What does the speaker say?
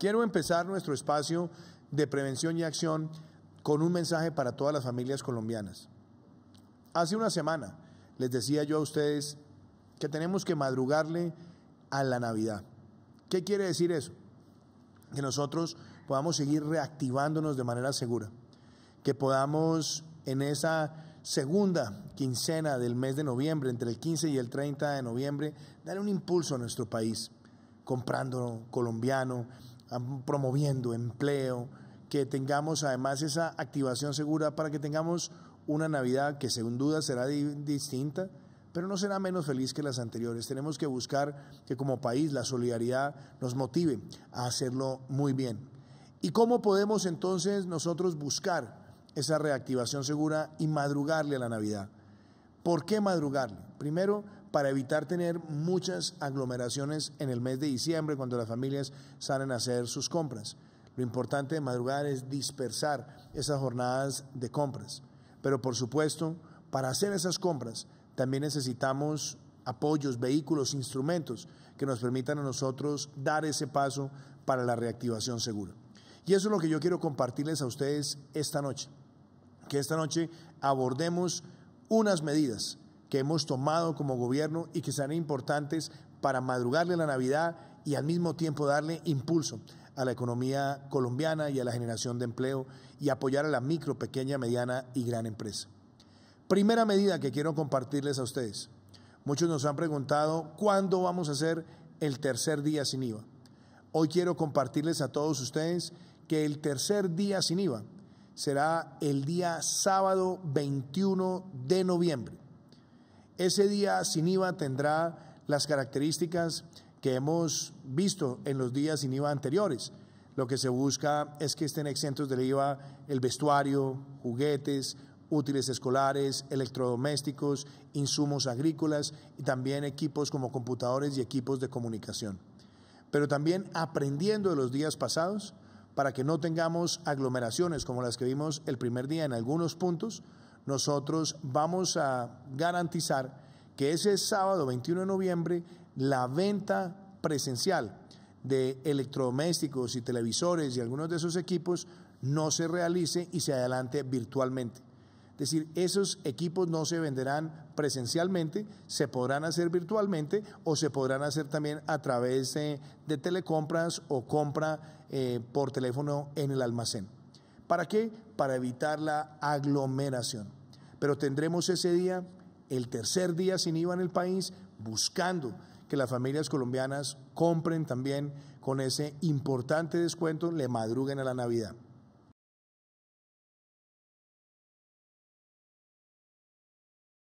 Quiero empezar nuestro espacio de prevención y acción con un mensaje para todas las familias colombianas. Hace una semana les decía yo a ustedes que tenemos que madrugarle a la Navidad. ¿Qué quiere decir eso? Que nosotros podamos seguir reactivándonos de manera segura, que podamos en esa segunda quincena del mes de noviembre, entre el 15 y el 30 de noviembre, darle un impulso a nuestro país, comprando colombiano, promoviendo empleo, que tengamos además esa activación segura para que tengamos una Navidad que según duda será distinta, pero no será menos feliz que las anteriores. Tenemos que buscar que como país la solidaridad nos motive a hacerlo muy bien. ¿Y cómo podemos entonces nosotros buscar esa reactivación segura y madrugarle a la Navidad? ¿Por qué madrugarle? Primero, para evitar tener muchas aglomeraciones en el mes de diciembre cuando las familias salen a hacer sus compras. Lo importante de madrugar es dispersar esas jornadas de compras. Pero por supuesto, para hacer esas compras también necesitamos apoyos, vehículos, instrumentos que nos permitan a nosotros dar ese paso para la reactivación segura. Y eso es lo que yo quiero compartirles a ustedes esta noche. Que esta noche abordemos unas medidas que hemos tomado como gobierno y que serán importantes para madrugarle la Navidad y al mismo tiempo darle impulso a la economía colombiana y a la generación de empleo y apoyar a la micro, pequeña, mediana y gran empresa. Primera medida que quiero compartirles a ustedes. Muchos nos han preguntado cuándo vamos a hacer el tercer día sin IVA. Hoy quiero compartirles a todos ustedes que el tercer día sin IVA será el día sábado 21 de noviembre. Ese día sin IVA tendrá las características que hemos visto en los días sin IVA anteriores. Lo que se busca es que estén exentos del IVA el vestuario, juguetes, útiles escolares, electrodomésticos, insumos agrícolas y también equipos como computadores y equipos de comunicación. Pero también aprendiendo de los días pasados para que no tengamos aglomeraciones como las que vimos el primer día en algunos puntos, nosotros vamos a garantizar que ese sábado 21 de noviembre la venta presencial de electrodomésticos y televisores y algunos de esos equipos no se realice y se adelante virtualmente. Es decir, esos equipos no se venderán presencialmente, se podrán hacer virtualmente o se podrán hacer también a través de, telecompras o compra eh, por teléfono en el almacén. ¿Para qué? Para evitar la aglomeración pero tendremos ese día, el tercer día sin IVA en el país, buscando que las familias colombianas compren también con ese importante descuento, le madruguen a la Navidad.